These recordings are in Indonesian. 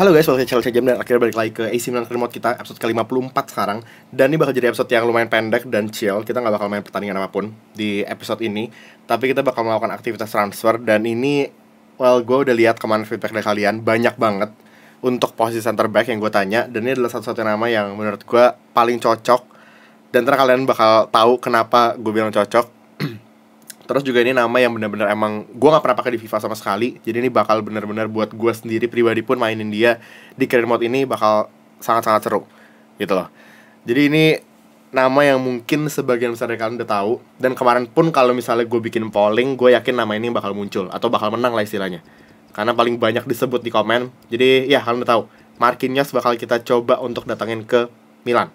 Halo guys, welcome to Chelsea Jam dan akhirnya balik lagi ke AC Milan Remote kita episode ke-54 sekarang Dan ini bakal jadi episode yang lumayan pendek dan chill Kita nggak bakal main pertandingan apapun di episode ini Tapi kita bakal melakukan aktivitas transfer Dan ini, well gue udah lihat kemana feedback dari kalian Banyak banget untuk posisi center back yang gue tanya Dan ini adalah satu-satunya nama yang menurut gue paling cocok Dan ternyata kalian bakal tahu kenapa gue bilang cocok Terus juga ini nama yang benar-benar emang gue nggak pernah pakai di FIFA sama sekali. Jadi ini bakal benar-benar buat gue sendiri pribadi pun mainin dia di career mode ini bakal sangat-sangat seru gitu loh. Jadi ini nama yang mungkin sebagian besar dari kalian udah tahu dan kemarin pun kalau misalnya gue bikin polling gue yakin nama ini bakal muncul atau bakal menang lah istilahnya karena paling banyak disebut di komen jadi ya kalian udah tahu Marquinhos bakal kita coba untuk datangin ke Milan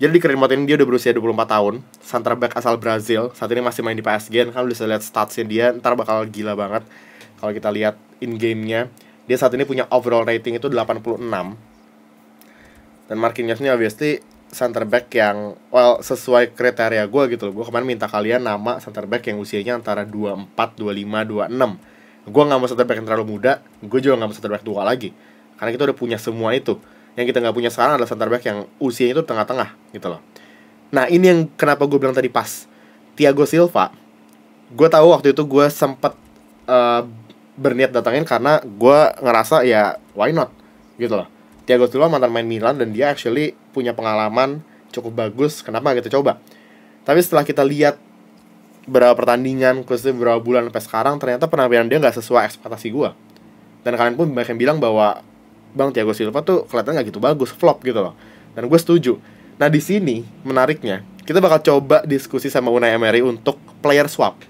jadi di ini dia udah berusia 24 tahun, center back asal Brazil, saat ini masih main di PSG, kan bisa lihat statsnya dia, ntar bakal gila banget kalau kita lihat in gamenya. Dia saat ini punya overall rating itu 86. Dan Marquinhos ini obviously center back yang well sesuai kriteria gue gitu loh. Gue kemarin minta kalian nama center back yang usianya antara 24, 25, 26. Gue gak mau center back yang terlalu muda, gue juga gak mau center back tua lagi. Karena kita udah punya semua itu yang kita nggak punya sekarang adalah center back yang usianya itu tengah-tengah gitu loh nah ini yang kenapa gue bilang tadi pas Thiago Silva gue tahu waktu itu gue sempat uh, eh, berniat datangin karena gue ngerasa ya why not gitu loh Thiago Silva mantan main Milan dan dia actually punya pengalaman cukup bagus kenapa kita coba tapi setelah kita lihat berapa pertandingan khususnya berapa bulan sampai sekarang ternyata penampilan dia nggak sesuai ekspektasi gue dan kalian pun banyak yang bilang bahwa Bang Thiago Silva tuh kelihatan nggak gitu bagus, flop gitu loh. Dan gue setuju. Nah di sini menariknya kita bakal coba diskusi sama Unai Emery untuk player swap.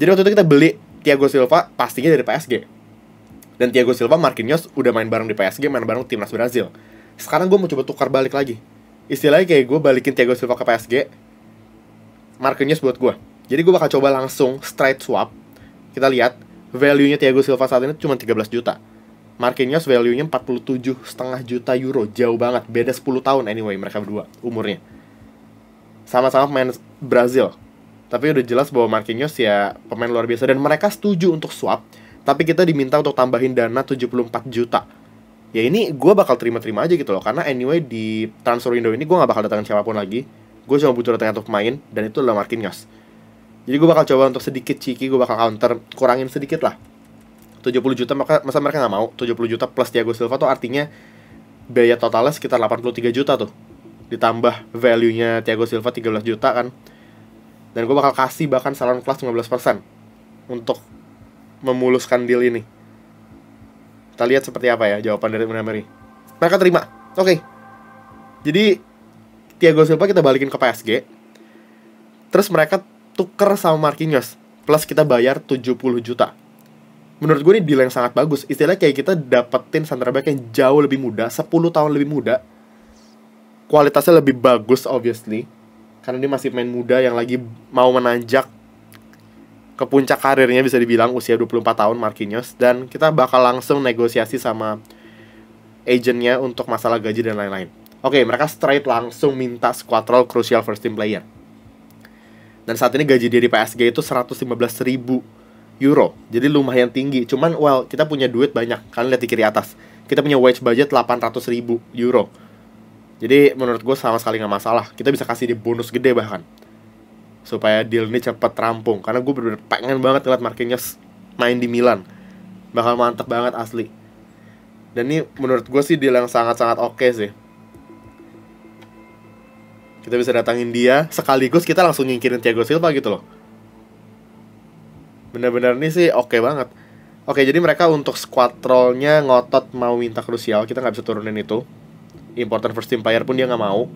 Jadi waktu itu kita beli Thiago Silva pastinya dari PSG. Dan Thiago Silva Marquinhos udah main bareng di PSG, main bareng timnas Brazil. Sekarang gue mau coba tukar balik lagi. Istilahnya kayak gue balikin Thiago Silva ke PSG, Marquinhos buat gue. Jadi gue bakal coba langsung straight swap. Kita lihat value-nya Thiago Silva saat ini cuma 13 juta Marquinhos value-nya 47 setengah juta euro, jauh banget, beda 10 tahun anyway mereka berdua umurnya. Sama-sama pemain Brazil. Tapi udah jelas bahwa Marquinhos ya pemain luar biasa dan mereka setuju untuk swap, tapi kita diminta untuk tambahin dana 74 juta. Ya ini gue bakal terima-terima aja gitu loh Karena anyway di transfer window ini gue gak bakal datang siapapun lagi Gue cuma butuh datangin satu pemain Dan itu adalah Marquinhos Jadi gue bakal coba untuk sedikit ciki Gue bakal counter Kurangin sedikit lah 70 juta maka masa mereka nggak mau 70 juta plus Thiago Silva tuh artinya biaya totalnya sekitar 83 juta tuh ditambah value-nya Thiago Silva 13 juta kan dan gue bakal kasih bahkan salon kelas 15% untuk memuluskan deal ini kita lihat seperti apa ya jawaban dari Unameri mereka terima oke okay. jadi Thiago Silva kita balikin ke PSG terus mereka tuker sama Marquinhos plus kita bayar 70 juta menurut gue ini deal yang sangat bagus istilahnya kayak kita dapetin center back yang jauh lebih muda 10 tahun lebih muda kualitasnya lebih bagus obviously karena dia masih main muda yang lagi mau menanjak ke puncak karirnya bisa dibilang usia 24 tahun Marquinhos dan kita bakal langsung negosiasi sama agentnya untuk masalah gaji dan lain-lain. Oke, mereka straight langsung minta squad role Crucial First Team Player. Dan saat ini gaji dia di PSG itu 115 ribu euro. Jadi lumayan tinggi. Cuman well, kita punya duit banyak. Kalian lihat di kiri atas. Kita punya wage budget 800 ribu euro. Jadi menurut gue sama sekali nggak masalah. Kita bisa kasih di bonus gede bahkan. Supaya deal ini cepet rampung. Karena gue bener-bener pengen banget ngeliat Marquinhos main di Milan. Bakal mantep banget asli. Dan ini menurut gue sih deal yang sangat-sangat oke okay sih. Kita bisa datangin dia, sekaligus kita langsung nyingkirin Thiago Silva gitu loh bener-bener ini sih oke okay banget oke jadi mereka untuk squad rollnya ngotot mau minta krusial kita nggak bisa turunin itu important first team player pun dia nggak mau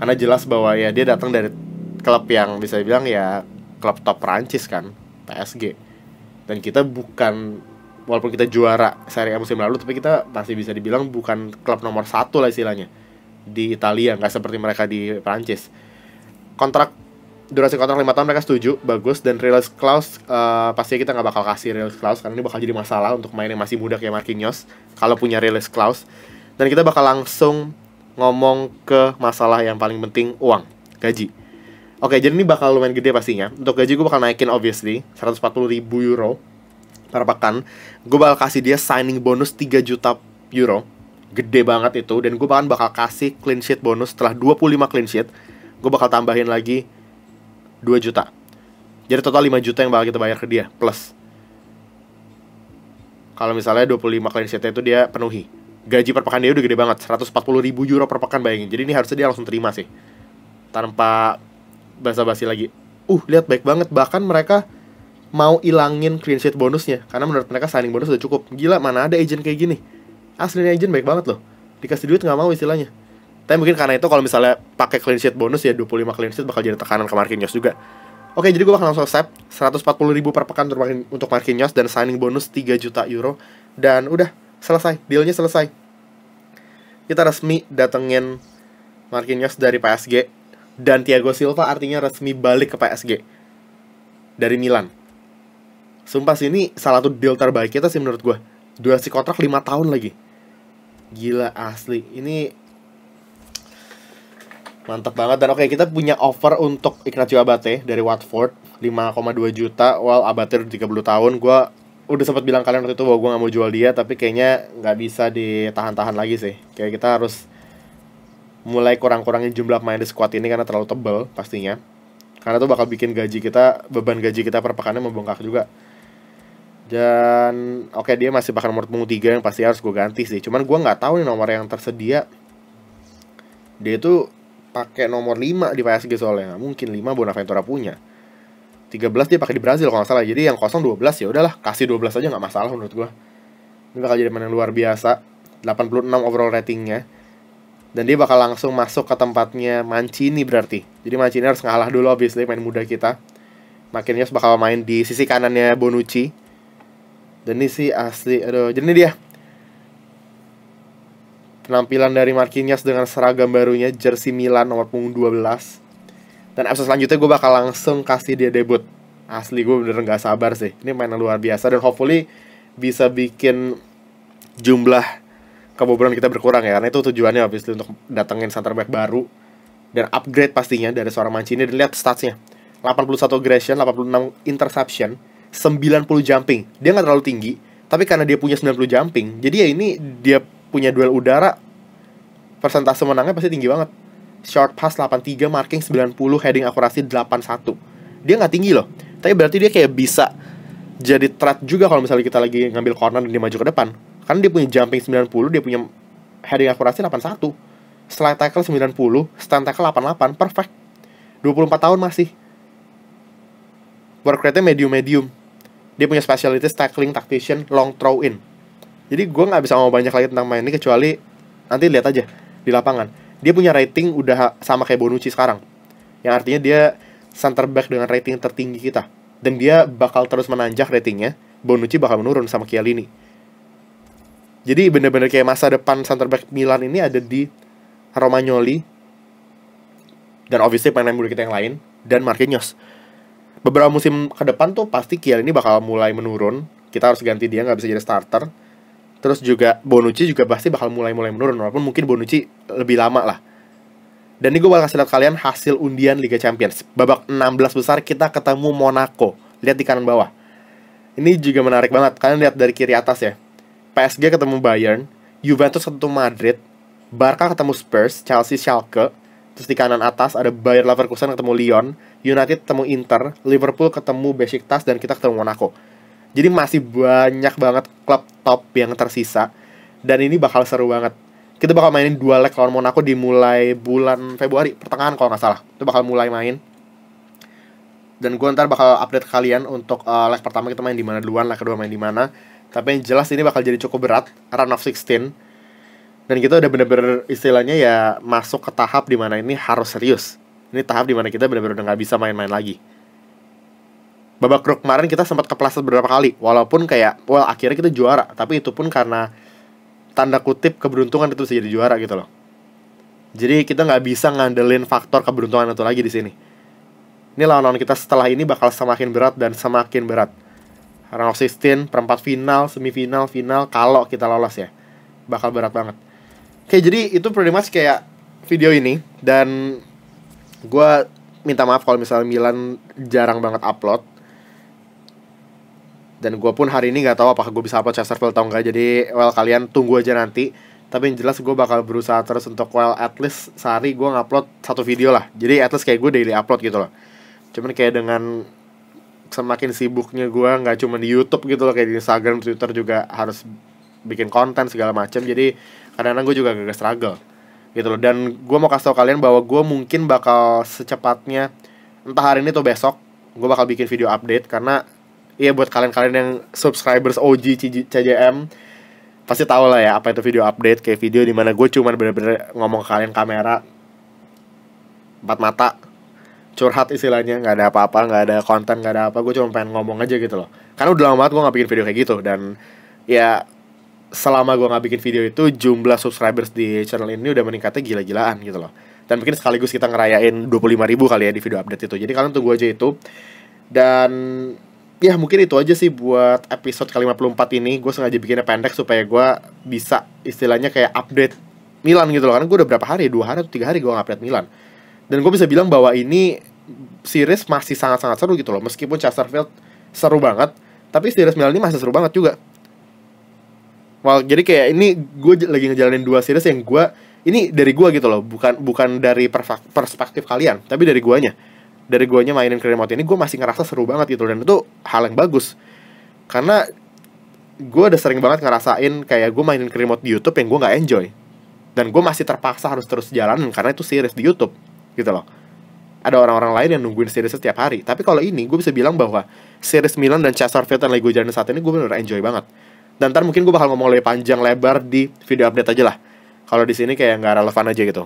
karena jelas bahwa ya dia datang dari klub yang bisa dibilang ya klub top Prancis kan PSG dan kita bukan walaupun kita juara seri A musim lalu tapi kita masih bisa dibilang bukan klub nomor satu lah istilahnya di Italia nggak seperti mereka di Prancis kontrak durasi kontrak 5 tahun mereka setuju bagus dan release clause uh, pasti kita nggak bakal kasih release clause karena ini bakal jadi masalah untuk main yang masih muda kayak Marquinhos kalau punya release clause dan kita bakal langsung ngomong ke masalah yang paling penting uang gaji oke jadi ini bakal lumayan gede pastinya untuk gaji gue bakal naikin obviously 140 ribu euro per pekan gue bakal kasih dia signing bonus 3 juta euro gede banget itu dan gue bahkan bakal kasih clean sheet bonus setelah 25 clean sheet gue bakal tambahin lagi 2 juta. Jadi total 5 juta yang bakal kita bayar ke dia plus. Kalau misalnya 25 klien sheet itu dia penuhi. Gaji per pekan dia udah gede banget, 140 ribu euro per pekan bayangin. Jadi ini harusnya dia langsung terima sih. Tanpa basa-basi lagi. Uh, lihat baik banget bahkan mereka mau ilangin clean sheet bonusnya karena menurut mereka signing bonus udah cukup. Gila, mana ada agent kayak gini? Aslinya agent baik banget loh. Dikasih duit nggak mau istilahnya. Tapi mungkin karena itu kalau misalnya pakai clean sheet bonus ya 25 clean sheet bakal jadi tekanan ke Marquinhos juga. Oke, jadi gue bakal langsung accept 140 ribu per pekan untuk, untuk Marquinhos dan signing bonus 3 juta euro. Dan udah, selesai. Dealnya selesai. Kita resmi datengin Marquinhos dari PSG. Dan Thiago Silva artinya resmi balik ke PSG. Dari Milan. Sumpah sih, ini salah satu deal terbaik kita sih menurut gue. Durasi kontrak 5 tahun lagi. Gila, asli. Ini Mantap banget dan oke okay, kita punya offer untuk Ignacio Abate dari Watford 5,2 juta while Abate udah 30 tahun. gue udah sempat bilang kalian waktu itu bahwa gue nggak mau jual dia tapi kayaknya gak bisa ditahan-tahan lagi sih. Kayak kita harus mulai kurang-kurangin jumlah pemain di squad ini karena terlalu tebel pastinya. Karena tuh bakal bikin gaji kita beban gaji kita per pekannya membengkak juga. Dan oke okay, dia masih bakal nomor punggung tiga yang pasti harus gue ganti sih. Cuman gue gak tahu nih nomor yang tersedia. Dia itu pakai nomor 5 di PSG soalnya nggak mungkin 5 Bonaventura punya 13 dia pakai di Brazil kalau nggak salah jadi yang kosong 12 ya udahlah kasih 12 aja nggak masalah menurut gua ini bakal jadi main yang luar biasa 86 overall ratingnya dan dia bakal langsung masuk ke tempatnya Mancini berarti jadi Mancini harus ngalah dulu obviously main muda kita makinnya bakal main di sisi kanannya Bonucci dan ini sih asli aduh jadi ini dia Penampilan dari Marquinhos dengan seragam barunya jersey Milan nomor punggung 12. Dan episode selanjutnya gue bakal langsung kasih dia debut. Asli gue bener nggak sabar sih. Ini mainan luar biasa dan hopefully bisa bikin jumlah kebobolan kita berkurang ya. Karena itu tujuannya obviously untuk datengin center back baru dan upgrade pastinya dari seorang Mancini dan lihat statsnya. 81 aggression, 86 interception, 90 jumping. Dia nggak terlalu tinggi, tapi karena dia punya 90 jumping, jadi ya ini dia punya duel udara persentase menangnya pasti tinggi banget short pass 83 marking 90 heading akurasi 81 dia nggak tinggi loh tapi berarti dia kayak bisa jadi threat juga kalau misalnya kita lagi ngambil corner dan dia maju ke depan karena dia punya jumping 90 dia punya heading akurasi 81 slide tackle 90 stand tackle 88 perfect 24 tahun masih work rate-nya medium-medium dia punya speciality tackling tactician long throw in jadi gue nggak bisa ngomong banyak lagi tentang main ini kecuali nanti lihat aja di lapangan dia punya rating udah sama kayak Bonucci sekarang yang artinya dia center back dengan rating tertinggi kita dan dia bakal terus menanjak ratingnya Bonucci bakal menurun sama ini. jadi bener-bener kayak masa depan center back Milan ini ada di Romagnoli dan obviously pemain muda kita yang lain dan Marquinhos beberapa musim ke depan tuh pasti Kiel ini bakal mulai menurun kita harus ganti dia nggak bisa jadi starter terus juga Bonucci juga pasti bakal mulai-mulai menurun walaupun mungkin Bonucci lebih lama lah dan ini gue bakal kasih lihat kalian hasil undian Liga Champions babak 16 besar kita ketemu Monaco lihat di kanan bawah ini juga menarik banget kalian lihat dari kiri atas ya PSG ketemu Bayern Juventus ketemu Madrid Barca ketemu Spurs Chelsea Schalke terus di kanan atas ada bayern Leverkusen ketemu Lyon, United ketemu Inter, Liverpool ketemu Besiktas dan kita ketemu Monaco. Jadi masih banyak banget klub top yang tersisa dan ini bakal seru banget. Kita bakal mainin dua leg lawan Monaco dimulai bulan Februari pertengahan kalau nggak salah. Itu bakal mulai main. Dan gue ntar bakal update kalian untuk uh, leg pertama kita main di mana duluan, leg kedua main di mana. Tapi yang jelas ini bakal jadi cukup berat, run of 16. Dan kita udah bener-bener istilahnya ya masuk ke tahap dimana ini harus serius. Ini tahap dimana kita bener-bener udah nggak bisa main-main lagi babak grup kemarin kita sempat kepleset beberapa kali walaupun kayak well akhirnya kita juara tapi itu pun karena tanda kutip keberuntungan itu bisa jadi juara gitu loh jadi kita nggak bisa ngandelin faktor keberuntungan itu lagi di sini ini lawan-lawan kita setelah ini bakal semakin berat dan semakin berat round of 16 perempat final semifinal final kalau kita lolos ya bakal berat banget oke jadi itu pretty much kayak video ini dan gue minta maaf kalau misalnya Milan jarang banget upload dan gue pun hari ini nggak tahu apakah gue bisa upload Chesterfield atau enggak jadi well kalian tunggu aja nanti tapi yang jelas gue bakal berusaha terus untuk well at least sehari gue ngupload satu video lah jadi at least kayak gue daily upload gitu loh cuman kayak dengan semakin sibuknya gue nggak cuma di YouTube gitu loh kayak di Instagram Twitter juga harus bikin konten segala macam jadi kadang-kadang gue juga agak struggle gitu loh dan gue mau kasih tau kalian bahwa gue mungkin bakal secepatnya entah hari ini atau besok gue bakal bikin video update karena Iya buat kalian-kalian yang subscribers OG CJM pasti tau lah ya apa itu video update kayak video dimana gue cuman bener-bener ngomong ke kalian kamera empat mata curhat istilahnya nggak ada apa-apa nggak ada konten nggak ada apa gue cuma pengen ngomong aja gitu loh karena udah lama banget gue nggak bikin video kayak gitu dan ya selama gue nggak bikin video itu jumlah subscribers di channel ini udah meningkatnya gila-gilaan gitu loh dan mungkin sekaligus kita ngerayain 25 ribu kali ya di video update itu jadi kalian tunggu aja itu dan ya mungkin itu aja sih buat episode ke-54 ini Gue sengaja bikinnya pendek supaya gue bisa istilahnya kayak update Milan gitu loh Karena gue udah berapa hari, dua hari atau tiga hari gue update Milan Dan gue bisa bilang bahwa ini series masih sangat-sangat seru gitu loh Meskipun Chesterfield seru banget Tapi series Milan ini masih seru banget juga Well, jadi kayak ini gue lagi ngejalanin dua series yang gue ini dari gue gitu loh bukan bukan dari perspektif kalian tapi dari guanya dari guanya mainin remote ini gue masih ngerasa seru banget gitu dan itu hal yang bagus karena gue udah sering banget ngerasain kayak gue mainin remote di YouTube yang gue nggak enjoy dan gue masih terpaksa harus terus jalan, karena itu series di YouTube gitu loh ada orang-orang lain yang nungguin series setiap hari tapi kalau ini gue bisa bilang bahwa series Milan dan Chester Field yang lagi gue jalanin saat ini gue bener, bener enjoy banget dan ntar mungkin gue bakal ngomong lebih panjang lebar di video update aja lah kalau di sini kayak nggak relevan aja gitu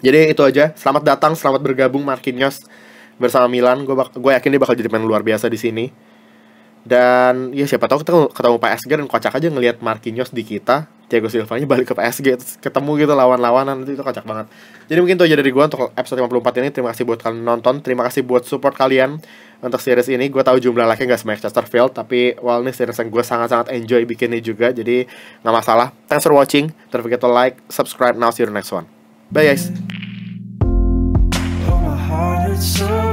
jadi itu aja selamat datang selamat bergabung Markinios bersama Milan gue gue yakin dia bakal jadi pemain luar biasa di sini dan ya siapa tahu kita ketemu PSG dan kocak aja ngelihat Marquinhos di kita Thiago Silva nya balik ke PSG ketemu gitu lawan-lawanan itu, itu kocak banget jadi mungkin itu aja dari gue untuk episode 54 ini terima kasih buat kalian nonton terima kasih buat support kalian untuk series ini gue tahu jumlah like gak sebanyak Chesterfield tapi well ini series yang gue sangat-sangat enjoy bikinnya juga jadi nggak masalah thanks for watching don't forget to like subscribe now see you next one bye guys oh,